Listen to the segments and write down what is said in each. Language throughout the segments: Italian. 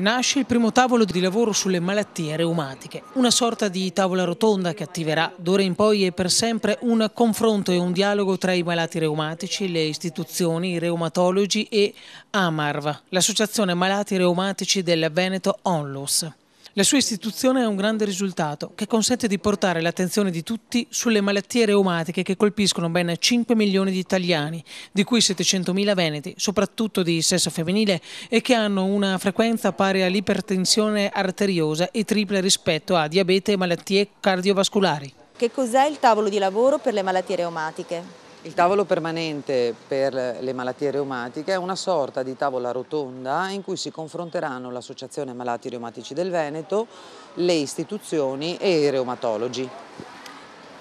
nasce il primo tavolo di lavoro sulle malattie reumatiche, una sorta di tavola rotonda che attiverà d'ora in poi e per sempre un confronto e un dialogo tra i malati reumatici, le istituzioni, i reumatologi e AMARV, l'associazione malati reumatici del Veneto Onlus. La sua istituzione è un grande risultato che consente di portare l'attenzione di tutti sulle malattie reumatiche che colpiscono ben 5 milioni di italiani, di cui 700 mila veneti, soprattutto di sesso femminile, e che hanno una frequenza pari all'ipertensione arteriosa e triple rispetto a diabete e malattie cardiovascolari. Che cos'è il tavolo di lavoro per le malattie reumatiche? Il tavolo permanente per le malattie reumatiche è una sorta di tavola rotonda in cui si confronteranno l'Associazione Malati Reumatici del Veneto, le istituzioni e i reumatologi.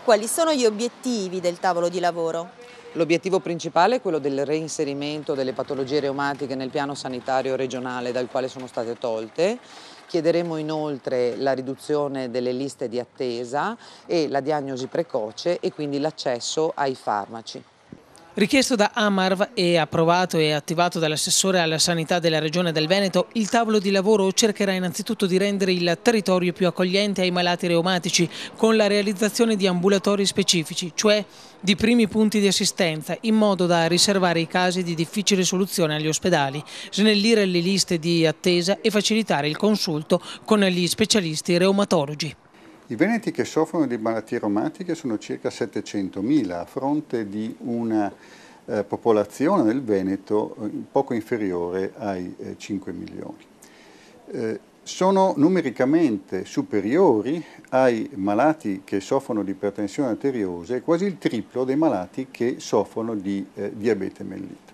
Quali sono gli obiettivi del tavolo di lavoro? L'obiettivo principale è quello del reinserimento delle patologie reumatiche nel piano sanitario regionale dal quale sono state tolte. Chiederemo inoltre la riduzione delle liste di attesa e la diagnosi precoce e quindi l'accesso ai farmaci. Richiesto da Amarv e approvato e attivato dall'assessore alla sanità della regione del Veneto, il tavolo di lavoro cercherà innanzitutto di rendere il territorio più accogliente ai malati reumatici con la realizzazione di ambulatori specifici, cioè di primi punti di assistenza, in modo da riservare i casi di difficile soluzione agli ospedali, snellire le liste di attesa e facilitare il consulto con gli specialisti reumatologi. I veneti che soffrono di malattie reumatiche sono circa 700.000 a fronte di una eh, popolazione del Veneto eh, poco inferiore ai eh, 5 milioni. Eh, sono numericamente superiori ai malati che soffrono di ipertensione arteriosa e quasi il triplo dei malati che soffrono di eh, diabete mellito.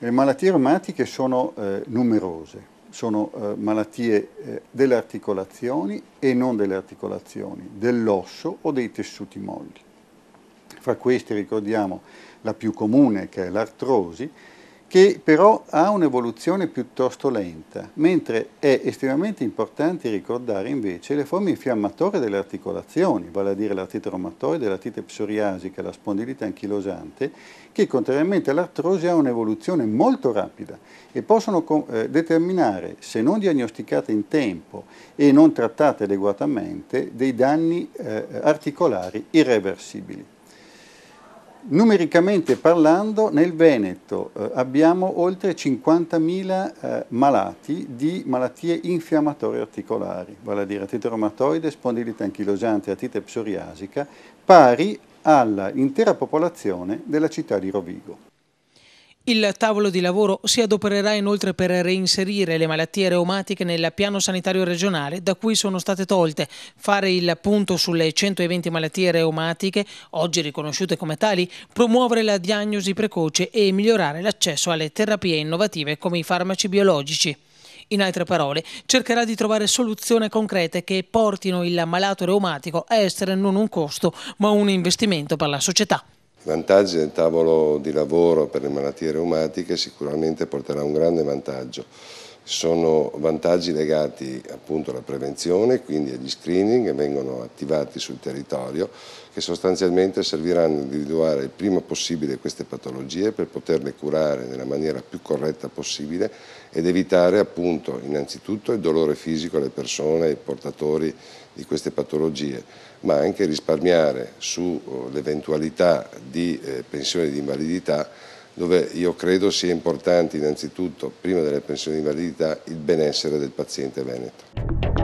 Le malattie reumatiche sono eh, numerose, sono eh, malattie eh, delle articolazioni e non delle articolazioni, dell'osso o dei tessuti molli. Fra queste ricordiamo la più comune che è l'artrosi, che però ha un'evoluzione piuttosto lenta, mentre è estremamente importante ricordare invece le forme infiammatorie delle articolazioni, vale a dire l'artite reumatoide, l'artite psoriasica, la spondilite anchilosante, che contrariamente all'artrosi ha un'evoluzione molto rapida e possono eh, determinare, se non diagnosticate in tempo e non trattate adeguatamente, dei danni eh, articolari irreversibili numericamente parlando nel Veneto eh, abbiamo oltre 50.000 eh, malati di malattie infiammatorie articolari, vale a dire artrite reumatoide, spondilite anchilosante, artrite psoriasica, pari all'intera popolazione della città di Rovigo. Il tavolo di lavoro si adopererà inoltre per reinserire le malattie reumatiche nel piano sanitario regionale da cui sono state tolte, fare il punto sulle 120 malattie reumatiche, oggi riconosciute come tali, promuovere la diagnosi precoce e migliorare l'accesso alle terapie innovative come i farmaci biologici. In altre parole, cercherà di trovare soluzioni concrete che portino il malato reumatico a essere non un costo, ma un investimento per la società. Vantaggi del tavolo di lavoro per le malattie reumatiche sicuramente porterà un grande vantaggio sono vantaggi legati appunto alla prevenzione, quindi agli screening che vengono attivati sul territorio, che sostanzialmente serviranno a individuare il prima possibile queste patologie per poterle curare nella maniera più corretta possibile ed evitare appunto innanzitutto il dolore fisico alle persone, ai portatori di queste patologie, ma anche risparmiare sull'eventualità oh, di eh, pensione di invalidità dove io credo sia importante innanzitutto, prima delle pensioni di invalidità, il benessere del paziente veneto.